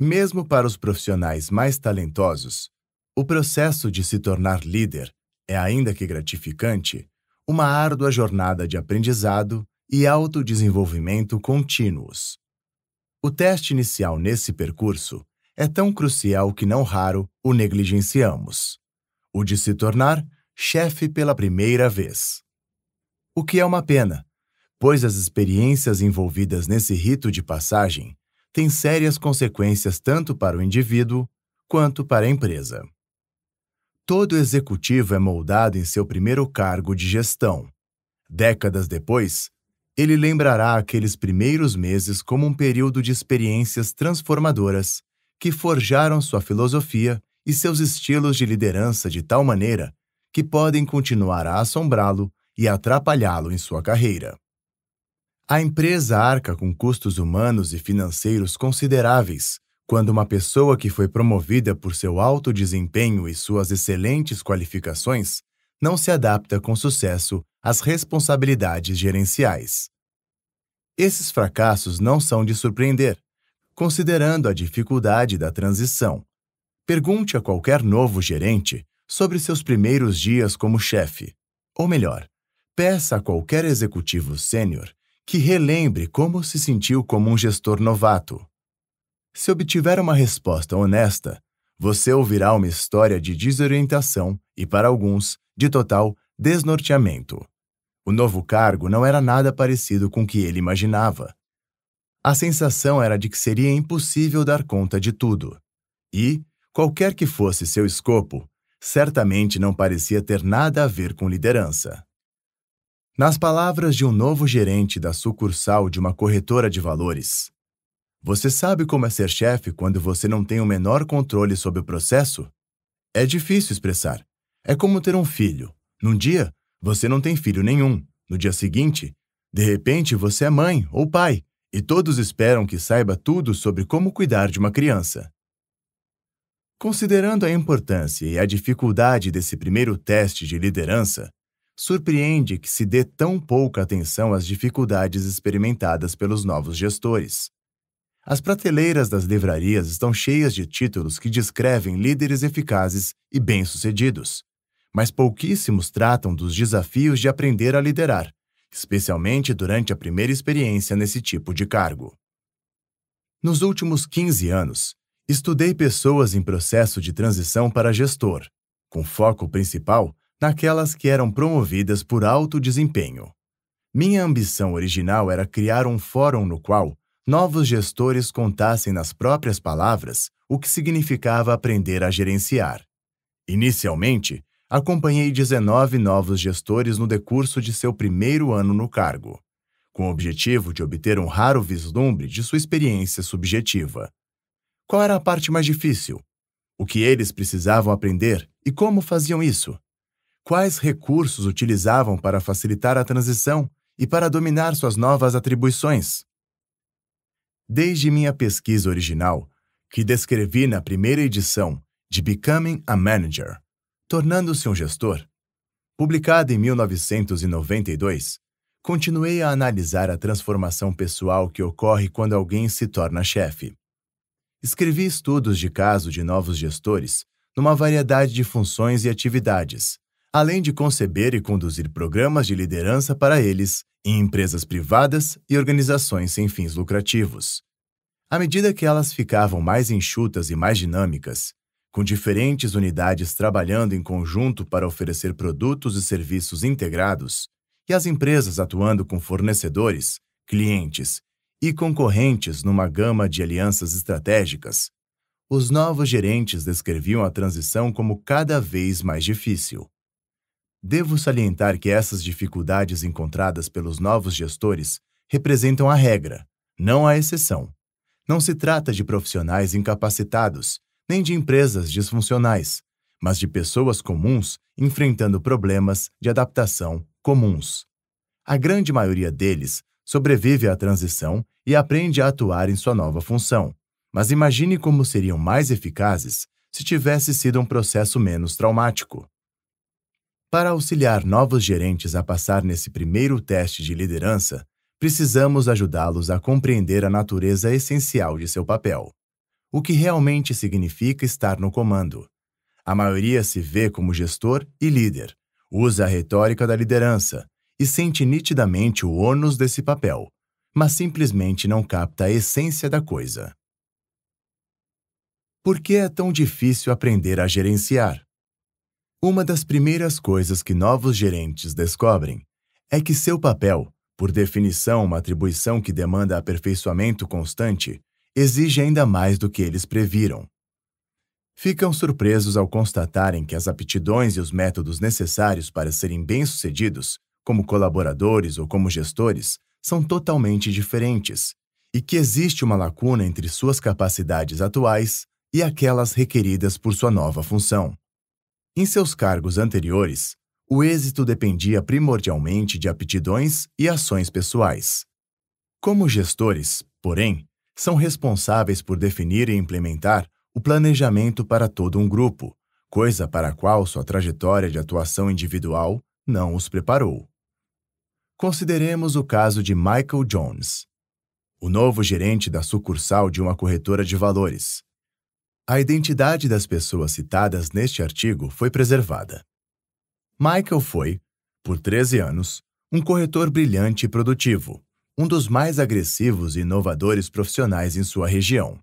Mesmo para os profissionais mais talentosos, o processo de se tornar líder é, ainda que gratificante, uma árdua jornada de aprendizado e autodesenvolvimento contínuos. O teste inicial nesse percurso é tão crucial que não raro o negligenciamos o de se tornar chefe pela primeira vez. O que é uma pena, pois as experiências envolvidas nesse rito de passagem tem sérias consequências tanto para o indivíduo quanto para a empresa. Todo executivo é moldado em seu primeiro cargo de gestão. Décadas depois, ele lembrará aqueles primeiros meses como um período de experiências transformadoras que forjaram sua filosofia e seus estilos de liderança de tal maneira que podem continuar a assombrá-lo e atrapalhá-lo em sua carreira. A empresa arca com custos humanos e financeiros consideráveis quando uma pessoa que foi promovida por seu alto desempenho e suas excelentes qualificações não se adapta com sucesso às responsabilidades gerenciais. Esses fracassos não são de surpreender, considerando a dificuldade da transição. Pergunte a qualquer novo gerente sobre seus primeiros dias como chefe. Ou melhor, peça a qualquer executivo sênior que relembre como se sentiu como um gestor novato. Se obtiver uma resposta honesta, você ouvirá uma história de desorientação e, para alguns, de total desnorteamento. O novo cargo não era nada parecido com o que ele imaginava. A sensação era de que seria impossível dar conta de tudo. E, qualquer que fosse seu escopo, certamente não parecia ter nada a ver com liderança. Nas palavras de um novo gerente da sucursal de uma corretora de valores, você sabe como é ser chefe quando você não tem o menor controle sobre o processo? É difícil expressar. É como ter um filho. Num dia, você não tem filho nenhum. No dia seguinte, de repente, você é mãe ou pai, e todos esperam que saiba tudo sobre como cuidar de uma criança. Considerando a importância e a dificuldade desse primeiro teste de liderança, surpreende que se dê tão pouca atenção às dificuldades experimentadas pelos novos gestores. As prateleiras das livrarias estão cheias de títulos que descrevem líderes eficazes e bem-sucedidos, mas pouquíssimos tratam dos desafios de aprender a liderar, especialmente durante a primeira experiência nesse tipo de cargo. Nos últimos 15 anos, estudei pessoas em processo de transição para gestor, com foco principal naquelas que eram promovidas por alto desempenho. Minha ambição original era criar um fórum no qual novos gestores contassem nas próprias palavras o que significava aprender a gerenciar. Inicialmente, acompanhei 19 novos gestores no decurso de seu primeiro ano no cargo, com o objetivo de obter um raro vislumbre de sua experiência subjetiva. Qual era a parte mais difícil? O que eles precisavam aprender e como faziam isso? quais recursos utilizavam para facilitar a transição e para dominar suas novas atribuições. Desde minha pesquisa original, que descrevi na primeira edição de Becoming a Manager, tornando-se um gestor, publicada em 1992, continuei a analisar a transformação pessoal que ocorre quando alguém se torna chefe. Escrevi estudos de caso de novos gestores numa variedade de funções e atividades, além de conceber e conduzir programas de liderança para eles em empresas privadas e organizações sem fins lucrativos. À medida que elas ficavam mais enxutas e mais dinâmicas, com diferentes unidades trabalhando em conjunto para oferecer produtos e serviços integrados, e as empresas atuando com fornecedores, clientes e concorrentes numa gama de alianças estratégicas, os novos gerentes descreviam a transição como cada vez mais difícil. Devo salientar que essas dificuldades encontradas pelos novos gestores representam a regra, não a exceção. Não se trata de profissionais incapacitados, nem de empresas disfuncionais, mas de pessoas comuns enfrentando problemas de adaptação comuns. A grande maioria deles sobrevive à transição e aprende a atuar em sua nova função. Mas imagine como seriam mais eficazes se tivesse sido um processo menos traumático. Para auxiliar novos gerentes a passar nesse primeiro teste de liderança, precisamos ajudá-los a compreender a natureza essencial de seu papel. O que realmente significa estar no comando. A maioria se vê como gestor e líder, usa a retórica da liderança e sente nitidamente o ônus desse papel, mas simplesmente não capta a essência da coisa. Por que é tão difícil aprender a gerenciar? Uma das primeiras coisas que novos gerentes descobrem é que seu papel, por definição uma atribuição que demanda aperfeiçoamento constante, exige ainda mais do que eles previram. Ficam surpresos ao constatarem que as aptidões e os métodos necessários para serem bem-sucedidos, como colaboradores ou como gestores, são totalmente diferentes, e que existe uma lacuna entre suas capacidades atuais e aquelas requeridas por sua nova função. Em seus cargos anteriores, o êxito dependia primordialmente de aptidões e ações pessoais. Como gestores, porém, são responsáveis por definir e implementar o planejamento para todo um grupo, coisa para a qual sua trajetória de atuação individual não os preparou. Consideremos o caso de Michael Jones, o novo gerente da sucursal de uma corretora de valores, a identidade das pessoas citadas neste artigo foi preservada. Michael foi, por 13 anos, um corretor brilhante e produtivo, um dos mais agressivos e inovadores profissionais em sua região.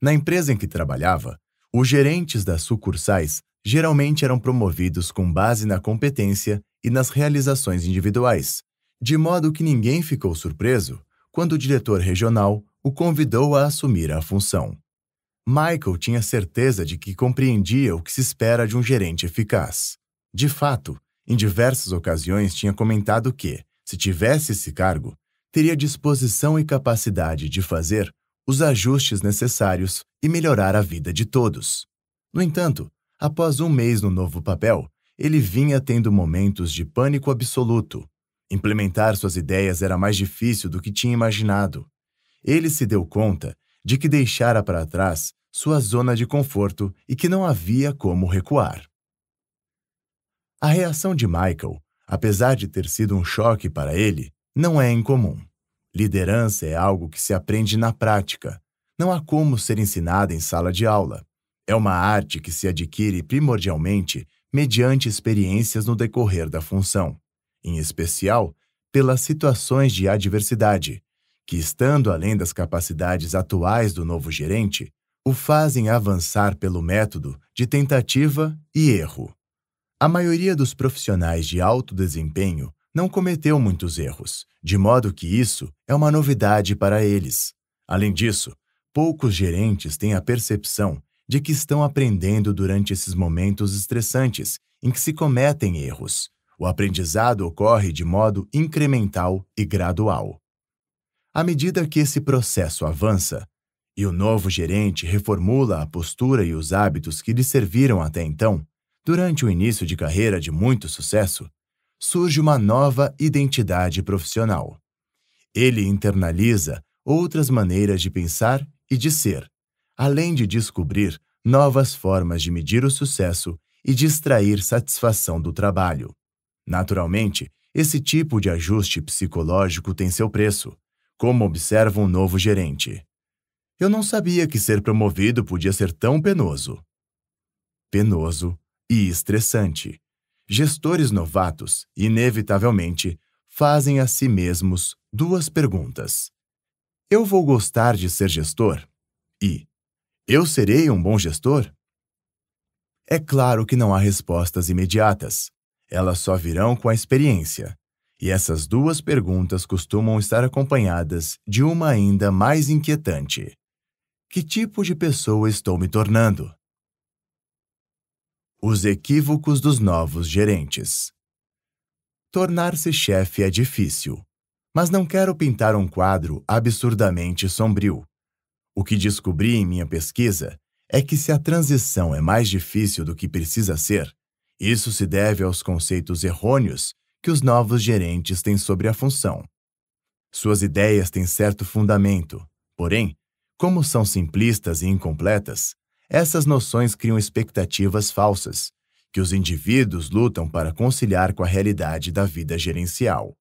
Na empresa em que trabalhava, os gerentes das sucursais geralmente eram promovidos com base na competência e nas realizações individuais, de modo que ninguém ficou surpreso quando o diretor regional o convidou a assumir a função. Michael tinha certeza de que compreendia o que se espera de um gerente eficaz. De fato, em diversas ocasiões tinha comentado que, se tivesse esse cargo, teria disposição e capacidade de fazer os ajustes necessários e melhorar a vida de todos. No entanto, após um mês no novo papel, ele vinha tendo momentos de pânico absoluto. Implementar suas ideias era mais difícil do que tinha imaginado. Ele se deu conta de que deixara para trás sua zona de conforto e que não havia como recuar. A reação de Michael, apesar de ter sido um choque para ele, não é incomum. Liderança é algo que se aprende na prática. Não há como ser ensinada em sala de aula. É uma arte que se adquire primordialmente mediante experiências no decorrer da função, em especial pelas situações de adversidade, que, estando além das capacidades atuais do novo gerente, o fazem avançar pelo método de tentativa e erro. A maioria dos profissionais de alto desempenho não cometeu muitos erros, de modo que isso é uma novidade para eles. Além disso, poucos gerentes têm a percepção de que estão aprendendo durante esses momentos estressantes em que se cometem erros. O aprendizado ocorre de modo incremental e gradual. À medida que esse processo avança e o novo gerente reformula a postura e os hábitos que lhe serviram até então, durante o início de carreira de muito sucesso, surge uma nova identidade profissional. Ele internaliza outras maneiras de pensar e de ser, além de descobrir novas formas de medir o sucesso e de extrair satisfação do trabalho. Naturalmente, esse tipo de ajuste psicológico tem seu preço como observa um novo gerente. Eu não sabia que ser promovido podia ser tão penoso. Penoso e estressante. Gestores novatos, inevitavelmente, fazem a si mesmos duas perguntas. Eu vou gostar de ser gestor? E eu serei um bom gestor? É claro que não há respostas imediatas. Elas só virão com a experiência. E essas duas perguntas costumam estar acompanhadas de uma ainda mais inquietante: Que tipo de pessoa estou me tornando? Os equívocos dos novos gerentes. Tornar-se chefe é difícil, mas não quero pintar um quadro absurdamente sombrio. O que descobri em minha pesquisa é que se a transição é mais difícil do que precisa ser, isso se deve aos conceitos errôneos que os novos gerentes têm sobre a função. Suas ideias têm certo fundamento, porém, como são simplistas e incompletas, essas noções criam expectativas falsas, que os indivíduos lutam para conciliar com a realidade da vida gerencial.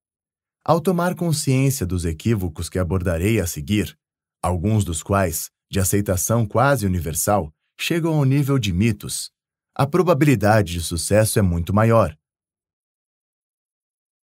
Ao tomar consciência dos equívocos que abordarei a seguir, alguns dos quais, de aceitação quase universal, chegam ao nível de mitos, a probabilidade de sucesso é muito maior,